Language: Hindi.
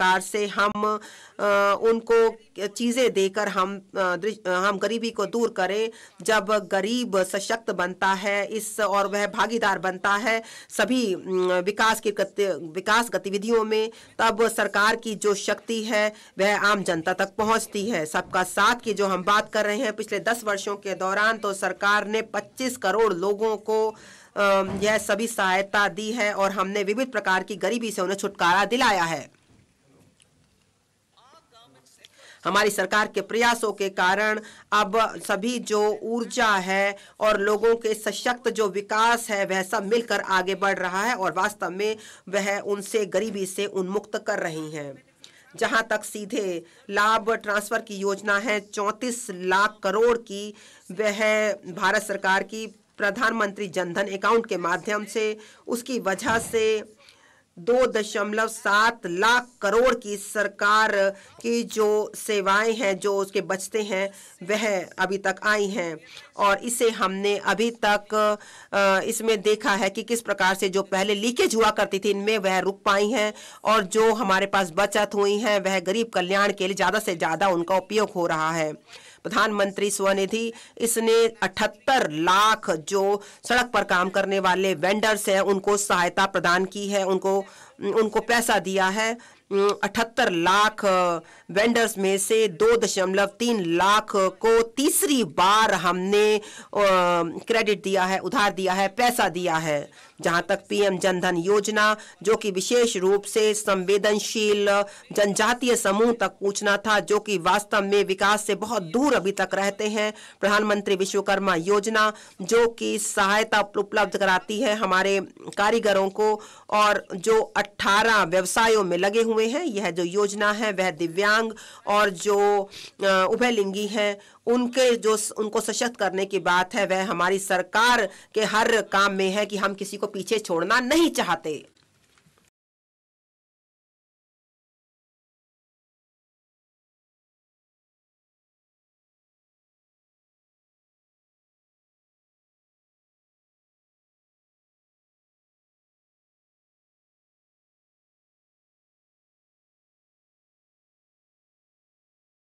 प्रकार से हम उनको चीज़ें देकर हम हम गरीबी को दूर करें जब गरीब सशक्त बनता है इस और वह भागीदार बनता है सभी विकास की विकास गतिविधियों में तब सरकार की जो शक्ति है वह आम जनता तक पहुंचती है सबका साथ की जो हम बात कर रहे हैं पिछले दस वर्षों के दौरान तो सरकार ने पच्चीस करोड़ लोगों को यह सभी सहायता दी है और हमने विविध प्रकार की गरीबी से उन्हें छुटकारा दिलाया है हमारी सरकार के प्रयासों के कारण अब सभी जो ऊर्जा है और लोगों के सशक्त जो विकास है वह सब मिलकर आगे बढ़ रहा है और वास्तव में वह उनसे गरीबी से उन्मुक्त कर रही हैं जहां तक सीधे लाभ ट्रांसफर की योजना है 34 लाख करोड़ की वह भारत सरकार की प्रधानमंत्री जनधन अकाउंट के माध्यम से उसकी वजह से दो दशमलव सात लाख करोड़ की सरकार की जो सेवाएं हैं जो उसके बचते हैं वह अभी तक आई हैं और इसे हमने अभी तक इसमें देखा है कि किस प्रकार से जो पहले लीकेज हुआ करती थी इनमें वह रुक पाई हैं और जो हमारे पास बचत हुई हैं वह गरीब कल्याण के लिए ज़्यादा से ज़्यादा उनका उपयोग हो रहा है प्रधानमंत्री स्वनिधि इसने 78 लाख जो सड़क पर काम करने वाले वेंडर्स हैं उनको सहायता प्रदान की है उनको उनको पैसा दिया है अठहत्तर लाख वेंडर्स में से दो दशमलव तीन लाख को तीसरी बार हमने क्रेडिट दिया है उधार दिया है पैसा दिया है जहां तक पीएम जनधन योजना जो कि विशेष रूप से संवेदनशील जनजातीय समूह तक पूछना था जो कि वास्तव में विकास से बहुत दूर अभी तक रहते हैं प्रधानमंत्री विश्वकर्मा योजना जो कि सहायता उपलब्ध कराती है हमारे कारीगरों को और जो अट्ठारह व्यवसायों में लगे हुए हुए हैं यह जो योजना है वह दिव्यांग और जो उभयलिंगी हैं उनके जो उनको सशक्त करने की बात है वह हमारी सरकार के हर काम में है कि हम किसी को पीछे छोड़ना नहीं चाहते